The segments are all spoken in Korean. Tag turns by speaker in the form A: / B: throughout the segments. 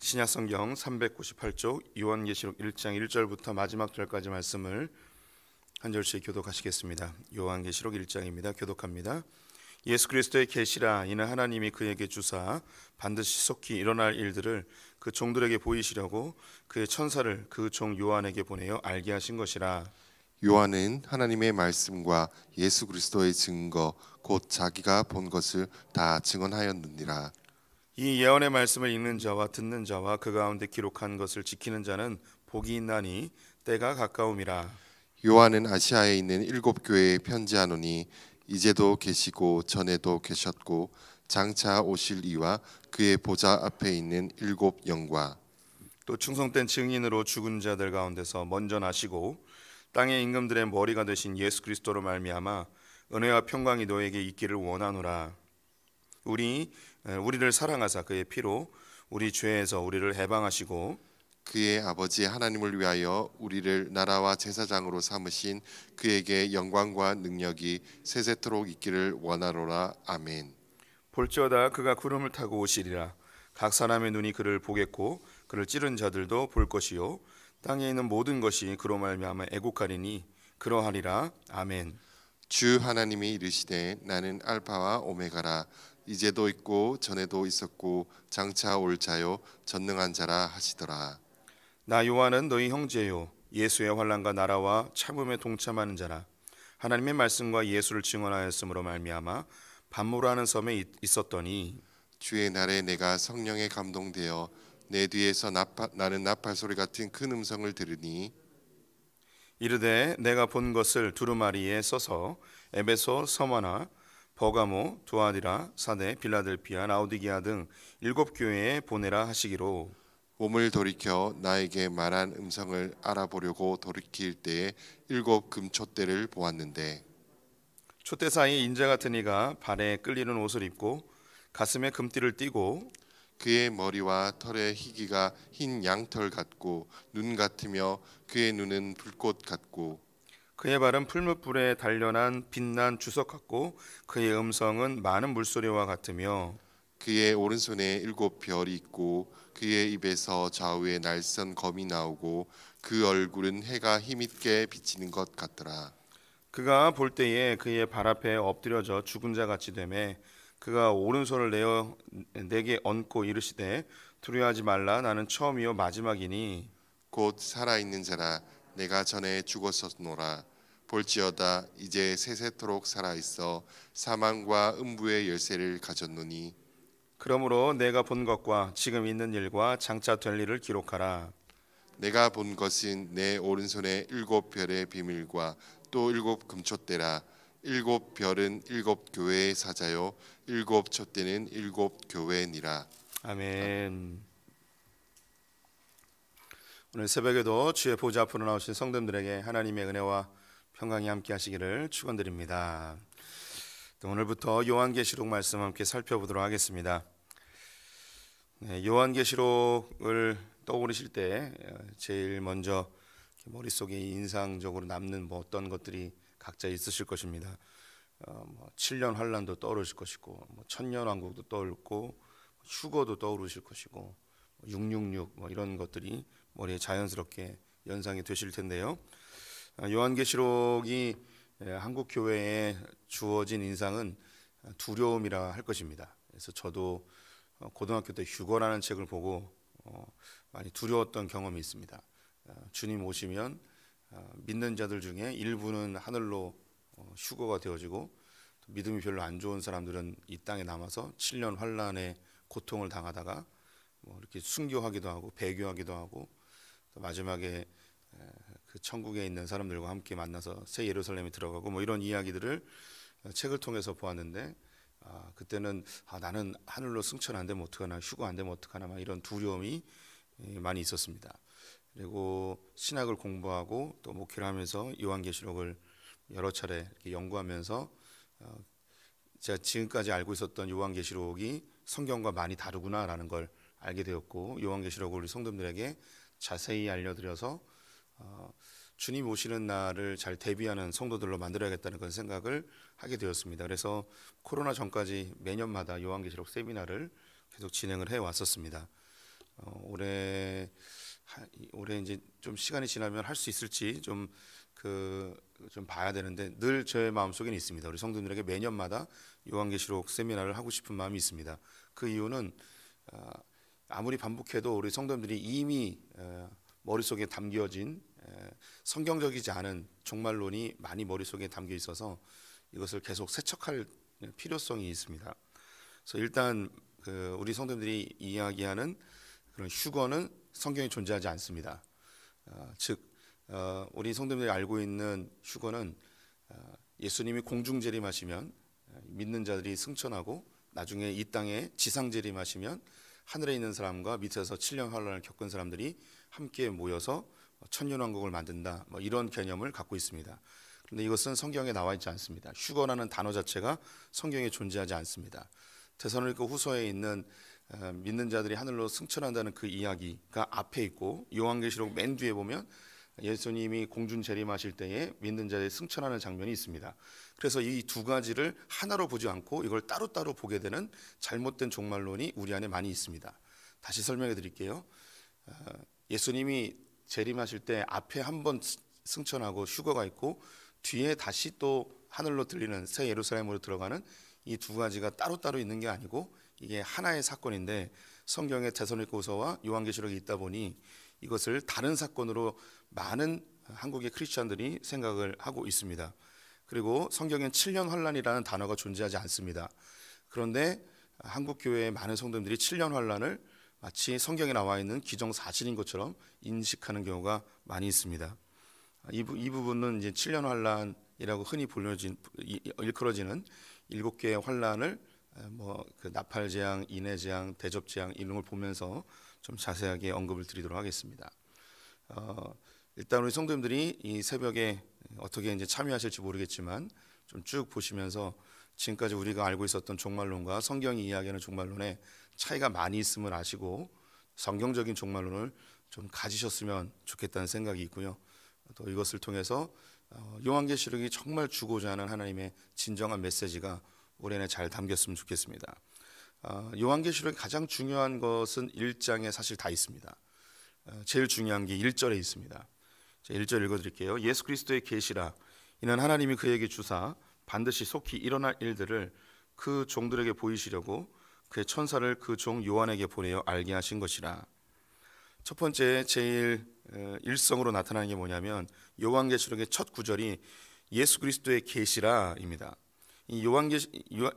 A: 신약성경 398쪽 요한계시록 1장 1절부터 마지막 절까지 말씀을 한 절씩 교독하시겠습니다. 요한계시록 1장입니다. 교독합니다. 예수 그리스도의 계시라 이는 하나님이 그에게 주사 반드시 속히 일어날 일들을 그 종들에게 보이시려고 그의 천사를 그 종 요한에게 보내어 알게 하신 것이라.
B: 요한은 하나님의 말씀과 예수 그리스도의 증거 곧 자기가 본 것을 다 증언하였느니라.
A: 이 예언의 말씀을 읽는 자와 듣는 자와 그 가운데 기록한 것을 지키는 자는 복이 있나니 때가 가까움이라.
B: 요한은 아시아에 있는 일곱 교회에 편지하노니 이제도 계시고 전에도 계셨고 장차 오실 이와 그의 보좌 앞에 있는 일곱 영과
A: 또 충성된 증인으로 죽은 자들 가운데서 먼저 나시고 땅의 임금들의 머리가 되신 예수 그리스도로 말미암아 은혜와 평강이 너에게 있기를 원하노라. 우리 우리를 사랑하사 그의 피로 우리 죄에서 우리를 해방하시고
B: 그의 아버지 하나님을 위하여 우리를 나라와 제사장으로 삼으신 그에게 영광과 능력이 세세토록 있기를 원하노라 아멘. 볼지어다 그가 구름을 타고 오시리라 각 사람의 눈이
A: 그를 보겠고 그를 찌른 자들도 볼 것이요 땅에 있는 모든 것이 그로 말미암아 애곡하리니 그러하리라 아멘.
B: 주 하나님이 이르시되 나는 알파와 오메가라 이제도 있고 전에도 있었고 장차 올 자요 전능한 자라 하시더라
A: 나 요한은 너희 형제요 예수의 환난과 나라와 참음에 동참하는 자라 하나님의 말씀과 예수를 증언하였으므로 말미암아
B: 반모라는 섬에 있었더니 주의 날에 내가 성령에 감동되어 내 뒤에서 나팔, 나는 나팔 소리 같은 큰 음성을 들으니
A: 이르되 내가 본 것을 두루마리에 써서 에베소 서머나 버가모, 두아디라, 사데, 빌라델피아, 라우디기아 등 일곱 교회에 보내라
B: 하시기로 몸을 돌이켜 나에게 말한 음성을 알아보려고 돌이킬 때에 일곱 금촛대를 보았는데
A: 촛대 사이 인자 같은
B: 이가 발에 끌리는 옷을 입고 가슴에 금띠를 띠고 그의 머리와 털의 희귀가 흰 양털 같고 눈 같으며 그의 눈은 불꽃 같고
A: 그의 발은 풀무불에 단련한 빛난 주석 같고 그의 음성은 많은 물소리와 같으며
B: 그의 오른손에 일곱 별이 있고 그의 입에서 좌우에 날선 검이 나오고 그 얼굴은 해가 힘있게 비치는 것 같더라.
A: 그가 볼 때에 그의 발 앞에 엎드려져 죽은 자 같이 되매 그가 오른손을 내어 내게 얹고 이르시되 두려워하지 말라 나는 처음이요 마지막이니
B: 곧 살아 있는 자라 내가 전에 죽었었노라 볼지어다 이제 세세토록 살아 있어 사망과 음부의 열쇠를 가졌노니 그러므로 내가 본 것과 지금 있는
A: 일과 장차 될 일을 기록하라
B: 내가 본 것은 내 오른손에 일곱 별의 비밀과 또 일곱 금촛대라 일곱 별은 일곱 교회의 사자요 일곱 촛대는 일곱 교회니라
A: 아멘. 아 오늘 새벽에도 주의 보좌 앞으로 나오신 성도들에게 하나님의 은혜와 평강이 함께 하시기를 축원드립니다. 오늘부터 요한계시록 말씀 함께 살펴보도록 하겠습니다. 네, 요한계시록을 떠오르실 때 어, 제일 먼저 머릿속에 인상적으로 남는 뭐 어떤 것들이 각자 있으실 것입니다. 어, 뭐 7년 환란도 떠오르실 것이고 뭐 천년 왕국도 떠오르고 뭐 휴거도 떠오르실 것이고 666뭐 뭐 이런 것들이 머리에 자연스럽게 연상이 되실 텐데요. 아, 요한계시록이 예, 한국 교회에 주어진 인상은 두려움이라 할 것입니다. 그래서 저도 어, 고등학교 때 휴거라는 책을 보고 어, 많이 두려웠던 경험이 있습니다. 아, 주님 오시면 아, 믿는 자들 중에 일부는 하늘로 어, 휴거가 되어지고 믿음이 별로 안 좋은 사람들은 이 땅에 남아서 7년 환란의 고통을 당하다가 뭐 이렇게 순교하기도 하고 배교하기도 하고 마지막에 그 천국에 있는 사람들과 함께 만나서 새 예루살렘에 들어가고 뭐 이런 이야기들을 어, 책을 통해서 보았는데 아, 그때는 아, 나는 하늘로 승천 안 되면 어떡하나 휴가안 되면 뭐 어떡하나 막 이런 두려움이 예, 많이 있었습니다. 그리고 신학을 공부하고 또 목회를 하면서 요한계시록을 여러 차례 연구하면서 어, 제가 지금까지 알고 있었던 요한계시록이 성경과 많이 다르구나라는 걸 알게 되었고 요한계시록을 성도들에게 자세히 알려드려서 어, 주님 오시는 날을 잘 대비하는 성도들로 만들어야겠다는 그런 생각을 하게 되었습니다. 그래서 코로나 전까지 매년마다 요한계시록 세미나를 계속 진행을 해 왔었습니다. 어, 올해 하, 올해 이제 좀 시간이 지나면 할 수 있을지 좀 그좀 그, 봐야 되는데 늘제마음속에 있습니다. 우리 성도들에게 매년마다 요한계시록 세미나를 하고 싶은 마음이 있습니다. 그 이유는 어, 아무리 반복해도 우리 성도님들이 이미 머릿속에 담겨진 성경적이지 않은 종말론이 많이 머릿속에 담겨 있어서 이것을 계속 세척할 필요성이 있습니다. 그래서 일단 그 우리 성도님들이 이야기하는 그런 휴거는 성경에 존재하지 않습니다. 어, 즉 어, 우리 성도님들이 알고 있는 휴거는 어, 예수님이 공중 재림하시면 믿는 자들이 승천하고 나중에 이 땅에 지상 재림하시면 하늘에 있는 사람과 밑에서 7년 환란을 겪은 사람들이 함께 모여서 천년왕국을 만든다. 뭐 이런 개념을 갖고 있습니다. 그런데 이것은 성경에 나와 있지 않습니다. 휴거라는 단어 자체가 성경에 존재하지 않습니다. 대선을그 후서에 있는 어, 믿는 자들이 하늘로 승천한다는 그 이야기가 앞에 있고 요한계시록 맨 뒤에 보면 예수님이 공중 재림하실 때에 믿는 자의 승천하는 장면이 있습니다. 그래서 이 두 가지를 하나로 보지 않고 이걸 따로따로 보게 되는 잘못된 종말론이 우리 안에 많이 있습니다. 다시 설명해 드릴게요. 어, 예수님이 재림하실 때 앞에 한번 승천하고 휴거가 있고 뒤에 다시 또 하늘로 들리는 새 예루살렘으로 들어가는 이 두 가지가 따로따로 있는 게 아니고 이게 하나의 사건인데 성경의 대선의고서와 요한계시록이 있다 보니 이것을 다른 사건으로 많은 한국의 크리스천들이 생각을 하고 있습니다. 그리고 성경엔 7년 환란이라는 단어가 존재하지 않습니다. 그런데 한국 교회의 많은 성도들이 7년 환란을 마치 성경에 나와 있는 기정 사실인 것처럼 인식하는 경우가 많이 있습니다. 이, 부, 이 부분은 이제 7년 환란이라고 흔히 불려진 일컬어지는 일곱 개의 환란을 뭐그 나팔 재앙, 인해 재앙, 대접 재앙 이런 걸 보면서 좀 자세하게 언급을 드리도록 하겠습니다. 어, 일단 우리 성도님들이 이 새벽에 어떻게 이제 참여하실지 모르겠지만 좀 쭉 보시면서 지금까지 우리가 알고 있었던 종말론과 성경이 이야기하는 종말론에 차이가 많이 있음을 아시고 성경적인 종말론을 좀 가지셨으면 좋겠다는 생각이 있고요. 또 이것을 통해서 어, 요한계시록이 정말 주고자 하는 하나님의 진정한 메시지가 올해는 잘 담겼으면 좋겠습니다. 어, 요한계시록의 가장 중요한 것은 1장에 사실 다 있습니다. 어, 제일 중요한 게 1절에 있습니다. 자, 1절 읽어 드릴게요. 예수 그리스도의 계시라 이는 하나님이 그에게 주사 반드시 속히 일어날 일들을 그 종들에게 보이시려고 그의 천사를 그 종 요한에게 보내어 알게 하신 것이라. 첫 번째 제일 일성으로 나타나는 게 뭐냐면 요한계시록의 첫 구절이 예수 그리스도의 계시라입니다. 이요한계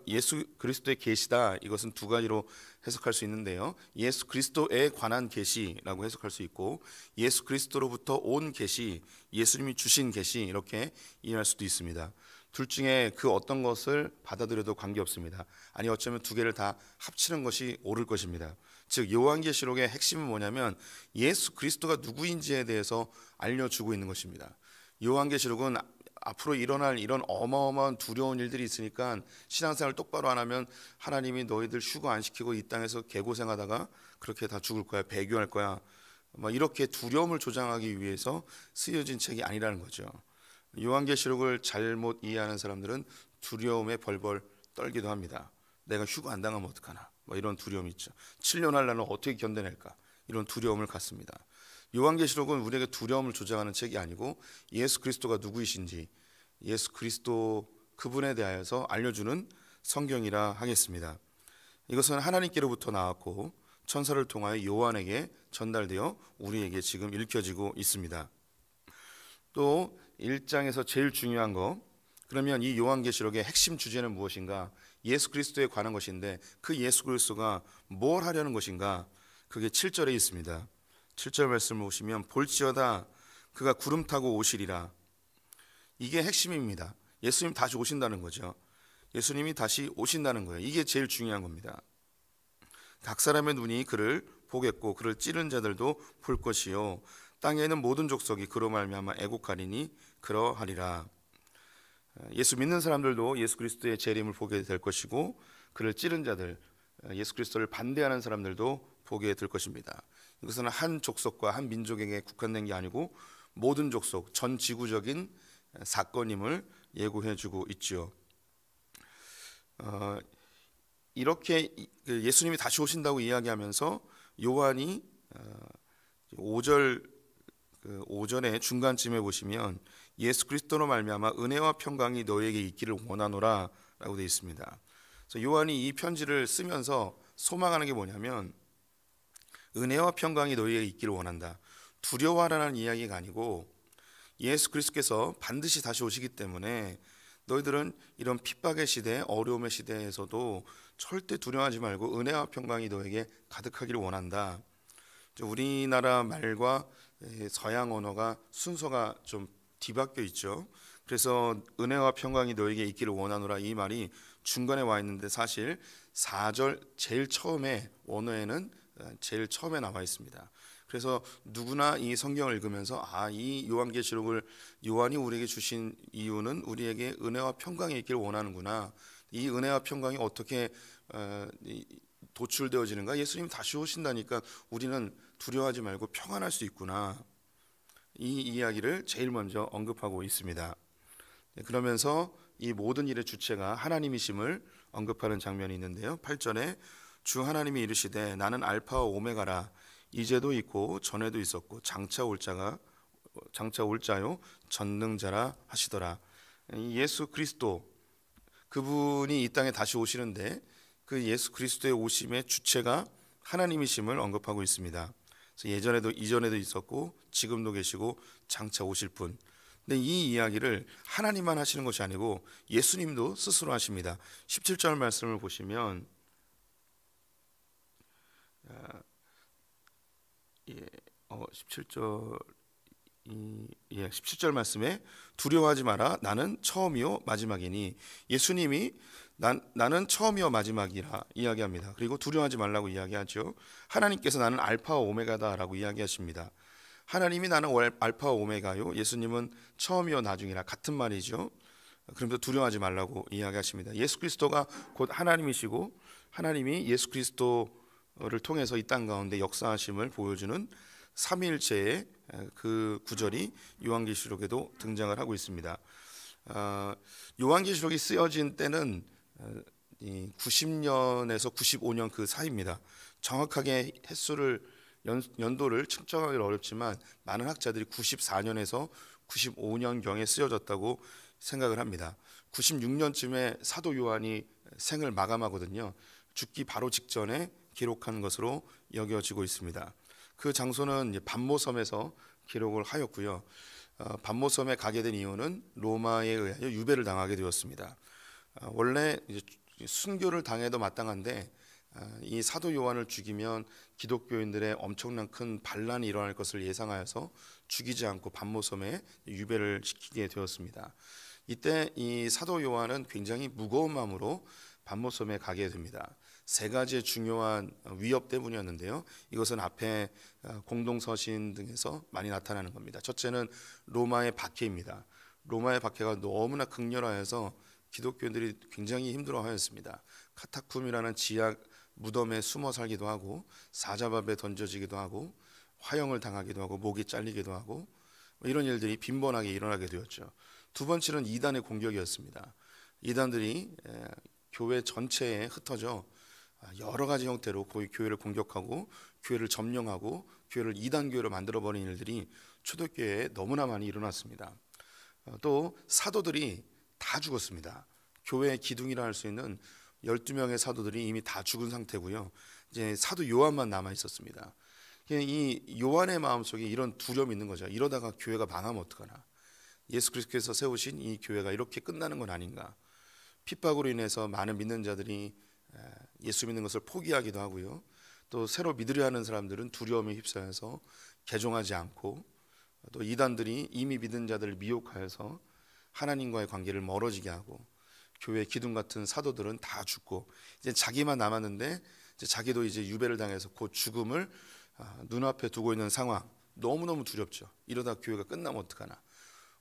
A: 예수 그리스도의 계시다 이것은 두 가지로 해석할 수 있는데요. 예수 그리스도에 관한 계시라고 해석할 수 있고 예수 그리스도로부터 온 계시, 예수님이 주신 계시 이렇게 이해할 수도 있습니다. 둘 중에 그 어떤 것을 받아들여도 관계없습니다. 아니 어쩌면 두 개를 다 합치는 것이 옳을 것입니다. 즉 요한계시록의 핵심은 뭐냐면 예수 그리스도가 누구인지에 대해서 알려주고 있는 것입니다. 요한계시록은 앞으로 일어날 이런 어마어마한 두려운 일들이 있으니까 신앙생활 똑바로 안 하면 하나님이 너희들 휴거 안 시키고 이 땅에서 개고생하다가 그렇게 다 죽을 거야 배교할 거야 막 이렇게 두려움을 조장하기 위해서 쓰여진 책이 아니라는 거죠. 요한계시록을 잘못 이해하는 사람들은 두려움에 벌벌 떨기도 합니다. 내가 휴거 안 당하면 어떡하나 뭐 이런 두려움이 있죠. 7년 할라는 어떻게 견뎌낼까 이런 두려움을 갖습니다. 요한계시록은 우리에게 두려움을 조장하는 책이 아니고 예수 그리스도가 누구이신지 예수 그리스도 그분에 대하여서 알려주는 성경이라 하겠습니다. 이것은 하나님께로부터 나왔고 천사를 통하여 요한에게 전달되어 우리에게 지금 읽혀지고 있습니다. 또 1장에서 제일 중요한 거 그러면 이 요한계시록의 핵심 주제는 무엇인가? 예수 그리스도에 관한 것인데 그 예수 그리스도가 뭘 하려는 것인가? 그게 7절에 있습니다. 7절 말씀을 보시면 볼지어다 그가 구름 타고 오시리라 이게 핵심입니다. 예수님 다시 오신다는 거죠. 예수님이 다시 오신다는 거예요. 이게 제일 중요한 겁니다. 각 사람의 눈이 그를 보겠고 그를 찌른 자들도 볼 것이요 땅에는 모든 족속이 그로 말미암아 애곡하리니 그러하리라. 예수 믿는 사람들도 예수 그리스도의 재림을 보게 될 것이고 그를 찌른 자들 예수 그리스도를 반대하는 사람들도 보게 될 것입니다. 이것은 한 족속과 한 민족에게 국한된 게 아니고 모든 족속 전 지구적인 사건임을 예고해주고 있지요. 어, 이렇게 그 예수님이 다시 오신다고 이야기하면서 요한이 5절 어, 그 오전에 중간쯤에 보시면 예수 그리스도로 말미암아 은혜와 평강이 너에게 있기를 원하노라라고 되어 있습니다. 그래서 요한이 이 편지를 쓰면서 소망하는 게 뭐냐면 은혜와 평강이 너에게 있기를 원한다. 두려워하라는 이야기가 아니고 예수 그리스께서 반드시 다시 오시기 때문에 너희들은 이런 핍박의 시대, 어려움의 시대에서도 절대 두려워하지 말고 은혜와 평강이 너에게 가득하기를 원한다. 우리나라 말과 서양 언어가 순서가 좀 뒤바뀌어 있죠. 그래서 은혜와 평강이 너에게 있기를 원하노라 이 말이 중간에 와 있는데 사실 4절 제일 처음에 원어에는 어, 제일 처음에 나와 있습니다. 그래서 누구나 이 성경을 읽으면서 아, 이 요한계시록을 요한이 우리에게 주신 이유는 우리에게 은혜와 평강이 있기를 원하는구나. 이 은혜와 평강이 어떻게 어, 도출되어지는가? 예수님이 다시 오신다니까 우리는 두려워하지 말고 평안할 수 있구나. 이 이야기를 제일 먼저 언급하고 있습니다. 네, 그러면서 이 모든 일의 주체가 하나님이심을 언급하는 장면이 있는데요. 8절에 주 하나님이 이르시되 나는 알파와 오메가라 이제도 있고 전에도 있었고 장차 올 자가 장차 올 자요 전능자라 하시더라. 예수 그리스도 그분이 이 땅에 다시 오시는데 그 예수 그리스도의 오심의 주체가 하나님이심을 언급하고 있습니다. 예전에도 이전에도 있었고 지금도 계시고 장차 오실 분. 근데 이 이야기를 하나님만 하시는 것이 아니고 예수님도 스스로 하십니다. 17절 말씀을 보시면 아, 예, 어, 17절 이, 예, 17절 말씀에 두려워하지 마라 나는 처음이요 마지막이니 예수님이 난, 나는 처음이요 마지막이라 이야기합니다. 그리고 두려워하지 말라고 이야기하죠. 하나님께서 나는 알파와 오메가다라고 이야기하십니다. 하나님이 나는 알파와 오메가요 예수님은 처음이요 나중이라 같은 말이죠. 그러면서 두려워하지 말라고 이야기하십니다. 예수 그리스도가 곧 하나님이시고 하나님이 예수 그리스도 를 통해서 이 땅 가운데 역사하심을 보여주는 삼일체의 그 구절이 요한계시록에도 등장을 하고 있습니다. 아, 요한계시록이 쓰여진 때는 90년에서 95년 그 사이입니다. 정확하게 횟수를 연, 도를 측정하기 어렵지만 많은 학자들이 94년에서 95년 경에 쓰여졌다고 생각을 합니다. 96년쯤에 사도 요한이 생을 마감하거든요. 죽기 바로 직전에 기록한 것으로 여겨지고 있습니다. 그 장소는 반모섬에서 기록을 하였고요. 어, 반모섬에 가게 된 이유는 로마에 의하여 유배를 당하게 되었습니다. 어, 원래 순교를 당해도 마땅한데 어, 이 사도 요한을 죽이면 기독교인들의 엄청난 큰 반란이 일어날 것을 예상하여서 죽이지 않고 반모섬에 유배를 시키게 되었습니다. 이때 이 사도 요한은 굉장히 무거운 마음으로 반모섬에 가게 됩니다. 세 가지의 중요한 어, 위협 때문이었는데요. 이것은 앞에 어, 공동서신 등에서 많이 나타나는 겁니다. 첫째는 로마의 박해입니다. 로마의 박해가 너무나 극렬하여서 기독교인들이 굉장히 힘들어하였습니다. 카타쿰이라는 지하 무덤에 숨어 살기도 하고 사자밥에 던져지기도 하고 화형을 당하기도 하고 목이 잘리기도 하고 뭐 이런 일들이 빈번하게 일어나게 되었죠. 두 번째는 이단의 공격이었습니다. 이단들이 교회 전체에 흩어져 아, 여러 가지 형태로 거의 교회를 공격하고 교회를 점령하고 교회를 이단 교회로 만들어 버린 일들이 초대교회에 너무나 많이 일어났습니다. 어, 또 사도들이 다 죽었습니다. 교회의 기둥이라 할 수 있는 12명의 사도들이 이미 다 죽은 상태고요. 이제 사도 요한만 남아 있었습니다. 이 요한의 마음속에 이런 두려움이 있는 거죠. 이러다가 교회가 망하면 어떡하나. 예수 그리스께서 세우신 이 교회가 이렇게 끝나는 건 아닌가. 핍박으로 인해서 많은 믿는 자들이 예, 예수 믿는 것을 포기하기도 하고요. 또 새로 믿으려 하는 사람들은 두려움에 휩싸여서 개종하지 않고 또 이단들이 이미 믿은 자들을 미혹하여서 하나님과의 관계를 멀어지게 하고 교회 기둥 같은 사도들은 다 죽고 이제 자기만 남았는데 이제 자기도 이제 유배를 당해서 곧 죽음을 아, 눈앞에 두고 있는 상황 너무너무 두렵죠. 이러다 교회가 끝나면 어떡하나.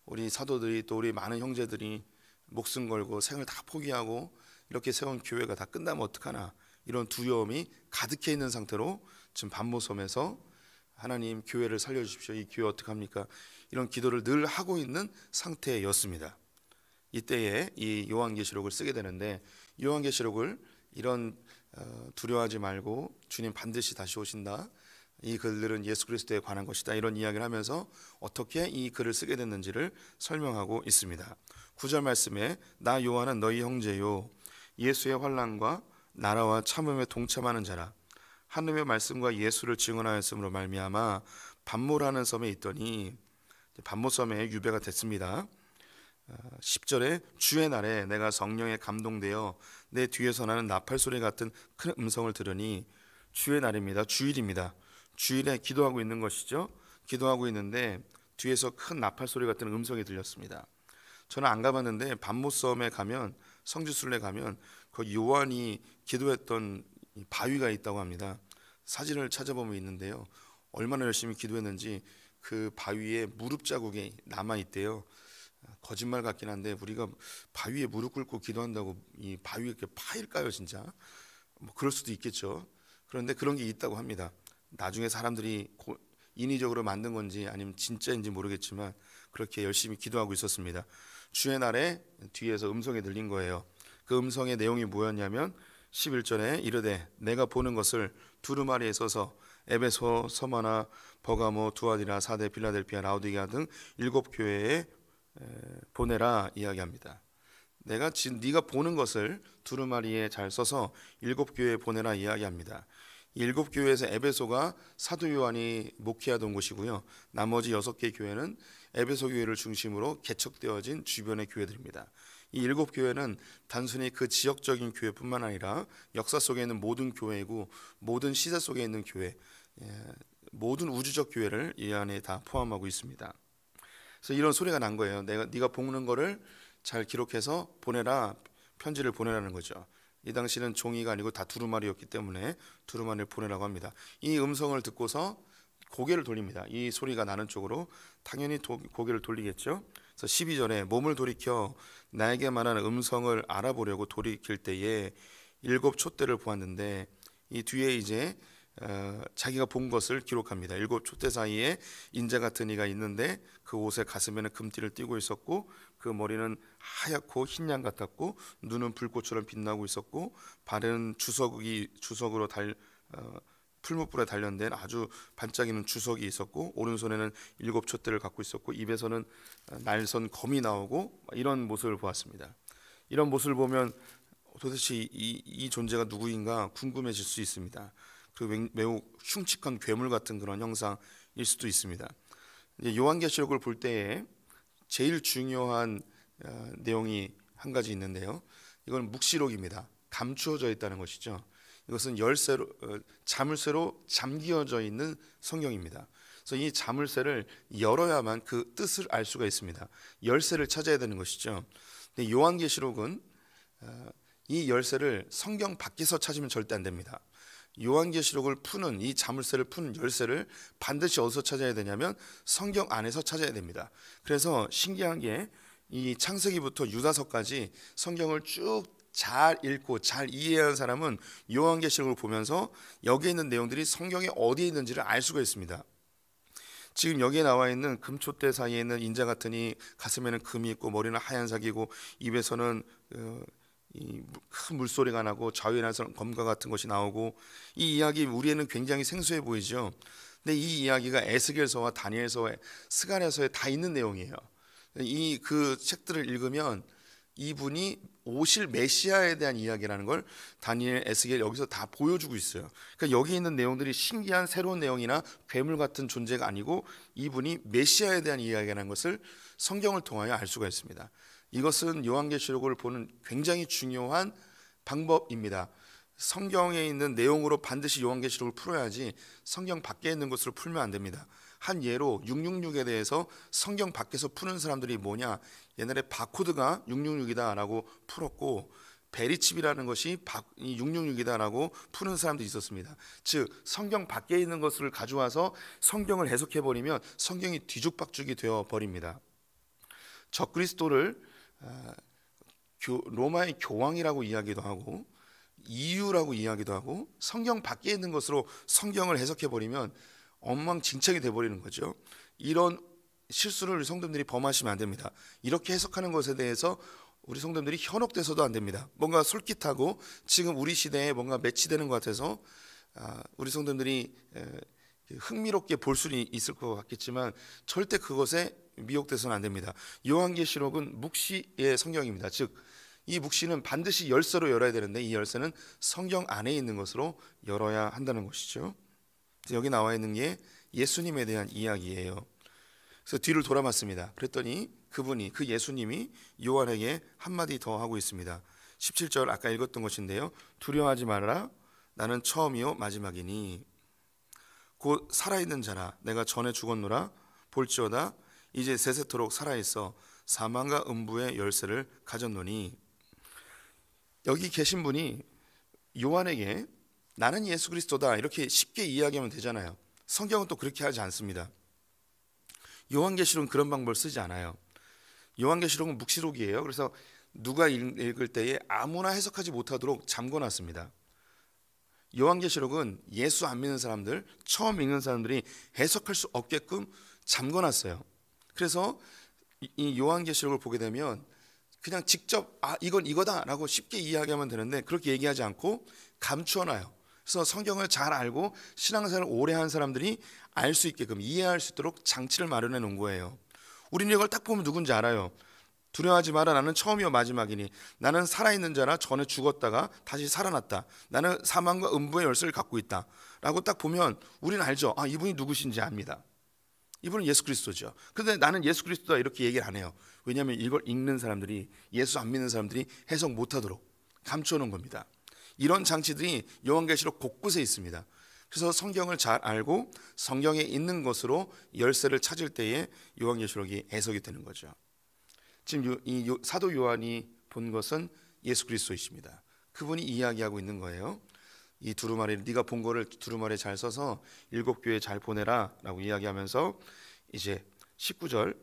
A: 우리 사도들이 또 우리 많은 형제들이 목숨 걸고 생을 다 포기하고 이렇게 세운 교회가 다 끝나면 어떡하나 이런 두려움이 가득해 있는 상태로 지금 반모섬에서 하나님 교회를 살려주십시오. 이 교회 어떡합니까? 이런 기도를 늘 하고 있는 상태였습니다. 이때에 이 요한계시록을 쓰게 되는데 요한계시록을 이런 어, 두려워하지 말고 주님 반드시 다시 오신다. 이 글들은 예수 그리스도에 관한 것이다. 이런 이야기를 하면서 어떻게 이 글을 쓰게 됐는지를 설명하고 있습니다. 구절 말씀에 나 요한은 너희 형제요 예수의 환란과 나라와 참음에 동참하는 자라 하늘의 말씀과 예수를 증언하였으므로 말미암아 반모라는 섬에 있더니 반모 섬에 유배가 됐습니다. 10절에 어, 주의 날에 내가 성령에 감동되어 내 뒤에서 나는 나팔 소리 같은 큰 음성을 들으니 주의 날입니다. 주일입니다. 주일에 기도하고 있는 것이죠. 기도하고 있는데 뒤에서 큰 나팔 소리 같은 음성이 들렸습니다. 저는 안 가봤는데 반모섬에 가면 성지순례 가면 그 요한이 기도했던 바위가 있다고 합니다. 사진을 찾아보면 있는데요. 얼마나 열심히 기도했는지 그 바위에 무릎 자국이 남아 있대요. 거짓말 같긴 한데 우리가 바위에 무릎 꿇고 기도한다고 이 바위에 이렇게 파일까요, 진짜? 뭐 그럴 수도 있겠죠. 그런데 그런 게 있다고 합니다. 나중에 사람들이 인위적으로 만든 건지 아니면 진짜인지 모르겠지만 그렇게 열심히 기도하고 있었습니다. 주의 날에 뒤에서 음성이 들린 거예요. 그 음성의 내용이 뭐였냐면 11절에 이르되 내가 보는 것을 두루마리에 서서 에베소, 서마나, 버가모, 두아디라, 사대 빌라델피아, 라우디게아 등 일곱 교회에 보내라 이야기합니다. 내가 지금 네가 보는 것을 두루마리에 잘 써서 일곱 교회에 보내라 이야기합니다. 일곱 교회에서 에베소가 사도 요한이 목회하던 곳이고요. 나머지 여섯 개 교회는 에베소 교회를 중심으로 개척되어진 주변의 교회들입니다. 이 일곱 교회는 단순히 그 지역적인 교회뿐만 아니라 역사 속에 있는 모든 교회이고 모든 시대 속에 있는 교회, 예, 모든 우주적 교회를 이 안에 다 포함하고 있습니다. 그래서 이런 소리가 난 거예요. 내가 네가 볶는 거를 잘 기록해서 보내라 편지를 보내라는 거죠. 이 당시는 종이가 아니고 다 두루마리였기 때문에 두루마리를 보내라고 합니다. 이 음성을 듣고서 고개를 돌립니다. 이 소리가 나는 쪽으로 당연히 도, 고개를 돌리겠죠. 그래서 12절에 몸을 돌이켜 나에게 말하는 음성을 알아보려고 돌이킬 때에 일곱 촛대를 보았는데 이 뒤에 이제 어, 자기가 본 것을 기록합니다. 일곱 촛대 사이에 인자 같은 이가 있는데 그 옷의 가슴에는 금띠를 띠고 있었고 그 머리는 하얗고 흰 양 같았고 눈은 불꽃처럼 빛나고 있었고 발에는 주석이 주석으로 달 어, 풀무불에 단련된 아주 반짝이는 주석이 있었고 오른손에는 일곱 촛대를 갖고 있었고 입에서는 어, 날선 검이 나오고 이런 모습을 보았습니다. 이런 모습을 보면 도대체 이, 이 존재가 누구인가 궁금해질 수 있습니다. 그 매우 흉측한 괴물 같은 그런 형상일 수도 있습니다. 요한계시록을 볼 때에 제일 중요한 어, 내용이 한 가지 있는데요. 이건 묵시록입니다. 감추어져 있다는 것이죠. 이것은 열쇠로 어, 자물쇠로 잠겨져 있는 성경입니다. 그래서 이 자물쇠를 열어야만 그 뜻을 알 수가 있습니다. 열쇠를 찾아야 되는 것이죠. 근데 요한계시록은 어, 이 열쇠를 성경 밖에서 찾으면 절대 안 됩니다. 요한계시록을 푸는 이 자물쇠를 푸는 열쇠를 반드시 어디서 찾아야 되냐면 성경 안에서 찾아야 됩니다. 그래서 신기한 게 이 창세기부터 유다서까지 성경을 쭉잘 읽고 잘이해한 사람은 요한계시록을 보면서 여기에 있는 내용들이 성경에 어디에 있는지를 알 수가 있습니다. 지금 여기에 나와 있는 금초대 사이에 는 인자 같으니 가슴에는 금이 있고 머리는 하얀 사기고 입에서는 어, 큰 물소리가 나고 좌우에 나 검과 같은 것이 나오고 이 이야기 우리에는 굉장히 생소해 보이죠. 근데 이 이야기가 에스겔서와 다니엘서와 스가랴서에 다 있는 내용이에요. 이 그 책들을 읽으면 이분이 오실 메시아에 대한 이야기라는 걸 다니엘, 에스겔 여기서 다 보여주고 있어요. 그러니까 여기 있는 내용들이 신기한 새로운 내용이나 괴물 같은 존재가 아니고 이분이 메시아에 대한 이야기라는 것을 성경을 통하여 알 수가 있습니다. 이것은 요한계시록을 보는 굉장히 중요한 방법입니다. 성경에 있는 내용으로 반드시 요한계시록을 풀어야지 성경 밖에 있는 것으로 풀면 안 됩니다. 한 예로 666에 대해서 성경 밖에서 푸는 사람들이 뭐냐 옛날에 바코드가 666이다라고 풀었고 베리칩이라는 것이 666이다라고 푸는 사람도 있었습니다. 즉 성경 밖에 있는 것을 가져와서 성경을 해석해 버리면 성경이 뒤죽박죽이 되어 버립니다. 적그리스도를 아, 로마의 교황이라고 이야기도 하고 이유라고 이야기도 하고 성경 밖에 있는 것으로 성경을 해석해 버리면 엉망진창이 돼버리는 거죠. 이런 실수를 성도들이 범하시면 안 됩니다. 이렇게 해석하는 것에 대해서 우리 성도들이 현혹돼서도 안 됩니다. 뭔가 솔깃하고 지금 우리 시대에 뭔가 매치되는 것 같아서 아, 우리 성도들이 흥미롭게 볼 수는 있을 것 같겠지만 절대 그것에 미혹돼서는 안 됩니다. 요한계시록은 묵시의 성경입니다. 즉 이 묵시는 반드시 열쇠로 열어야 되는데 이 열쇠는 성경 안에 있는 것으로 열어야 한다는 것이죠. 여기 나와 있는 게 예수님에 대한 이야기예요. 그래서 뒤를 돌아봤습니다. 그랬더니 그분이 그 예수님이 요한에게 한마디 더 하고 있습니다. 17절 아까 읽었던 것인데요. 두려워하지 말라. 나는 처음이요 마지막이니 곧 살아있는 자라 내가 전에 죽었노라 볼지어다 이제 세세토록 살아있어 사망과 음부의 열쇠를 가졌노니 여기 계신 분이 요한에게 나는 예수 그리스도다 이렇게 쉽게 이야기하면 되잖아요. 성경은 또 그렇게 하지 않습니다. 요한계시록은 그런 방법을 쓰지 않아요. 요한계시록은 묵시록이에요. 그래서 누가 읽을 때에 아무나 해석하지 못하도록 잠궈놨습니다. 요한계시록은 예수 안 믿는 사람들, 처음 읽는 사람들이 해석할 수 없게끔 잠궈놨어요. 그래서 이 요한계시록을 보게 되면 그냥 직접 아 이건 이거다라고 쉽게 이야기하면 되는데 그렇게 얘기하지 않고 감추어놔요. 그래서 성경을 잘 알고 신앙생활을 오래 한 사람들이 알 수 있게끔 이해할 수 있도록 장치를 마련해 놓은 거예요. 우리는 이걸 딱 보면 누군지 알아요. 두려워하지 마라 나는 처음이요 마지막이니 나는 살아있는 자라 전에 죽었다가 다시 살아났다 나는 사망과 음부의 열쇠를 갖고 있다 라고 딱 보면 우리는 알죠 아 이분이 누구신지 압니다 이분은 예수 그리스도죠 근데 나는 예수 그리스도다 이렇게 얘기를 안 해요 왜냐하면 이걸 읽는 사람들이 예수 안 믿는 사람들이 해석 못하도록 감춰놓은 겁니다 이런 장치들이 요한계시록 곳곳에 있습니다. 그래서 성경을 잘 알고 성경에 있는 것으로 열쇠를 찾을 때에 요한계시록이 해석이 되는 거죠. 지금 이 사도 요한이 본 것은 예수 그리스도이십니다. 그분이 이야기하고 있는 거예요. 이 두루마리 네가 본 거를 두루마리잘 써서 일곱 교회에 잘 보내라라고 이야기하면서 이제 19절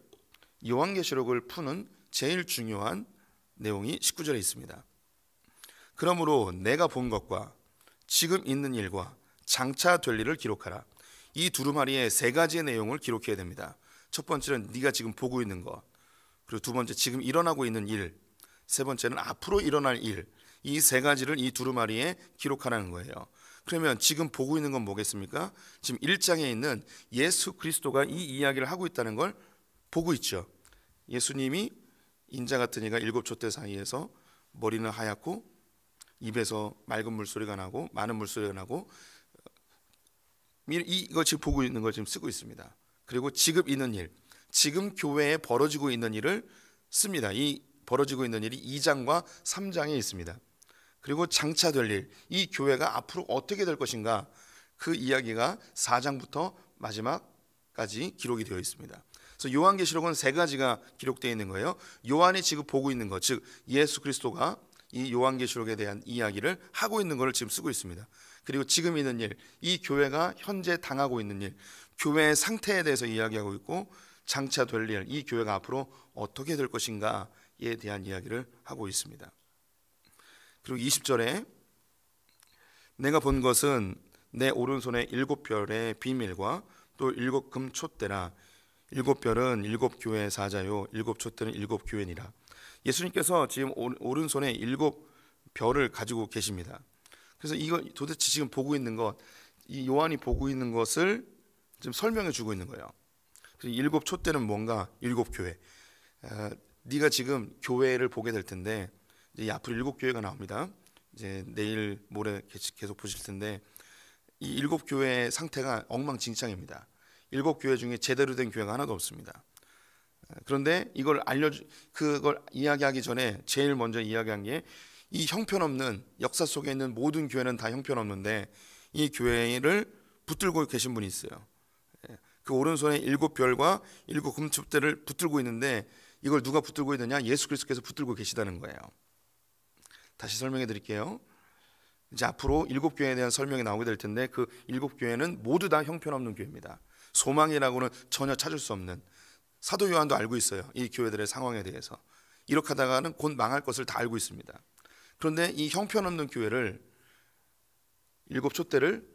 A: 요한계시록을 푸는 제일 중요한 내용이 19절에 있습니다. 그러므로 내가 본 것과 지금 있는 일과 장차 될 일을 기록하라. 이 두루마리에 세 가지의 내용을 기록해야 됩니다. 첫 번째는 네가 지금 보고 있는 것. 그리고 두 번째 지금 일어나고 있는 일. 세 번째는 앞으로 일어날 일. 이 세 가지를 이 두루마리에 기록하라는 거예요. 그러면 지금 보고 있는 건 뭐겠습니까? 지금 일장에 있는 예수 그리스도가 이 이야기를 하고 있다는 걸 보고 있죠. 예수님이 인자 같은 이가 일곱 촛대 사이에서 머리는 하얗고 입에서 맑은 물소리가 나고 많은 물소리가 나고 이거 지금 보고 있는 걸 지금 쓰고 있습니다. 그리고 지금 있는 일, 지금 교회에 벌어지고 있는 일을 씁니다. 이 벌어지고 있는 일이 2장과 3장에 있습니다. 그리고 장차 될 일, 이 교회가 앞으로 어떻게 될 것인가 그 이야기가 4장부터 마지막까지 기록이 되어 있습니다. 그래서 요한계시록은 세 가지가 기록되어 있는 거예요. 요한이 지금 보고 있는 것, 즉 예수 그리스도가 이 요한계시록에 대한 이야기를 하고 있는 것을 지금 쓰고 있습니다. 그리고 지금 있는 일, 이 교회가 현재 당하고 있는 일, 교회의 상태에 대해서 이야기하고 있고 장차 될 일, 이 교회가 앞으로 어떻게 될 것인가에 대한 이야기를 하고 있습니다. 그리고 20절에 내가 본 것은 내 오른손에 일곱 별의 비밀과 또 일곱 금 촛대라 일곱 별은 일곱 교회의 사자요 일곱 촛대는 일곱 교회니라 예수님께서 지금 오른손에 일곱 별을 가지고 계십니다. 그래서 이거 도대체 지금 보고 있는 것, 이 요한이 보고 있는 것을 지금 설명해 주고 있는 거예요. 일곱 촛대는 뭔가 일곱 교회. 아, 네가 지금 교회를 보게 될 텐데 이제 앞으로 일곱 교회가 나옵니다. 이제 내일 모레 계속 보실 텐데 이 일곱 교회의 상태가 엉망진창입니다. 일곱 교회 중에 제대로 된 교회가 하나도 없습니다. 그런데 이걸 알려 그걸 이야기하기 전에 제일 먼저 이야기한 게 이 형편없는 역사 속에 있는 모든 교회는 다 형편없는데 이 교회를 붙들고 계신 분이 있어요. 예. 그 오른손에 일곱 별과 일곱 금축대를 붙들고 있는데 이걸 누가 붙들고 있느냐? 예수 그리스도께서 붙들고 계시다는 거예요. 다시 설명해 드릴게요. 이제 앞으로 일곱 교회에 대한 설명이 나오게 될 텐데 그 일곱 교회는 모두 다 형편없는 교회입니다. 소망이라고는 전혀 찾을 수 없는 사도 요한도 알고 있어요. 이 교회들의 상황에 대해서. 이렇게 하다가는 곧 망할 것을 다 알고 있습니다. 그런데 이 형편없는 교회를 일곱 촛대를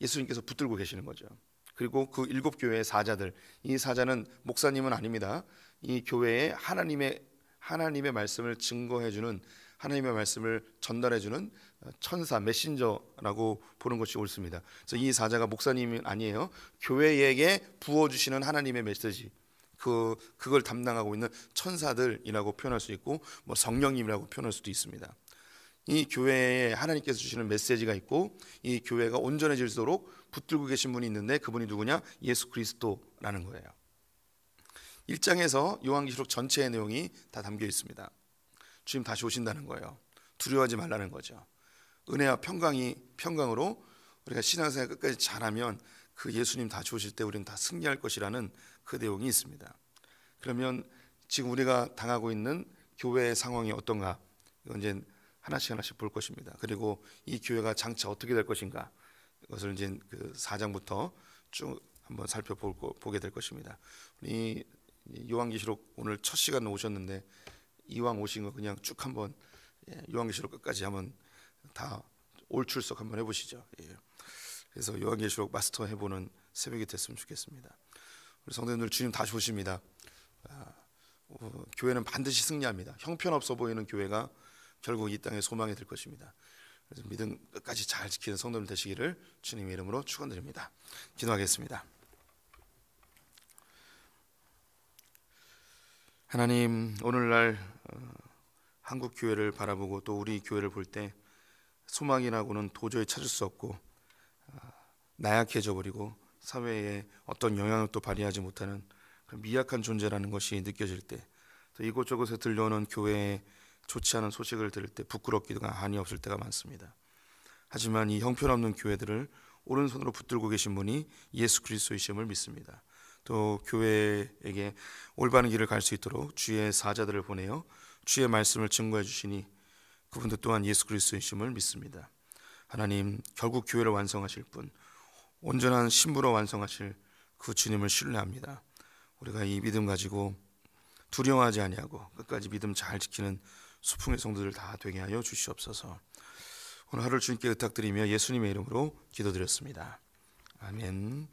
A: 예수님께서 붙들고 계시는 거죠. 그리고 그 일곱 교회의 사자들, 이 사자는 목사님은 아닙니다. 이 교회에 하나님의 하나님의 말씀을 증거해 주는 하나님의 말씀을 전달해 주는 천사 메신저라고 보는 것이 옳습니다. 그래서 이 사자가 목사님이 아니에요. 교회에게 부어 주시는 하나님의 메시지, 그 그걸 담당하고 있는 천사들이라고 표현할 수 있고 뭐 성령님이라고 표현할 수도 있습니다. 이 교회에 하나님께서 주시는 메시지가 있고 이 교회가 온전해질수록 붙들고 계신 분이 있는데 그분이 누구냐? 예수 그리스도라는 거예요. 1장에서 요한기시록 전체의 내용이 다 담겨 있습니다. 주님 다시 오신다는 거예요. 두려워하지 말라는 거죠. 은혜와 평강이 평강으로 우리가 신앙생활 끝까지 잘하면 그 예수님 다시 오실 때 우리는 다 승리할 것이라는 그 내용이 있습니다. 그러면 지금 우리가 당하고 있는 교회의 상황이 어떤가? 이제 하나씩 하나씩 볼 것입니다. 그리고 이 교회가 장차 어떻게 될 것인가? 이것을 이제 그 4장부터 쭉 한번 살펴보게 될 것입니다. 우리 요한계시록 오늘 첫시간 오셨는데 이왕 오신 거 그냥 쭉 한번 예, 요한계시록 끝까지 한번 다 올 출석 한번 해보시죠. 예. 그래서 요한계시록 마스터 해보는 새벽이 됐으면 좋겠습니다. 우리 성도님들 주님 다 좋습니다. 아, 어, 교회는 반드시 승리합니다. 형편없어 보이는 교회가 결국 이 땅의 소망이 될 것입니다. 그래서 믿음 끝까지 잘 지키는 성도님 되시기를 주님의 이름으로 축원드립니다. 기도하겠습니다. 하나님 오늘날 어, 한국 교회를 바라보고 또 우리 교회를 볼 때 소망이라고는 도저히 찾을 수 없고 아, 나약해져 버리고 사회에 어떤 영향을 또 발휘하지 못하는 미약한 존재라는 것이 느껴질 때, 또 이곳저곳에 들려오는 교회에 좋지 않은 소식을 들을 때 부끄럽기도 한이 없을 때가 많습니다. 하지만 이 형편없는 교회들을 오른손으로 붙들고 계신 분이 예수 그리스도이심을 믿습니다. 또 교회에게 올바른 길을 갈 수 있도록 주의 사자들을 보내어 주의 말씀을 증거해 주시니 그분들 또한 예수 그리스도이심을 믿습니다. 하나님 결국 교회를 완성하실 분 온전한 신부로 완성하실 그 주님을 신뢰합니다. 우리가 이 믿음 가지고 두려워하지 아니하고 끝까지 믿음 잘 지키는 수풍의 성도들 다 되게 하여 주시옵소서. 오늘 하루 주님께 의탁드리며 예수님의 이름으로 기도드렸습니다. 아멘.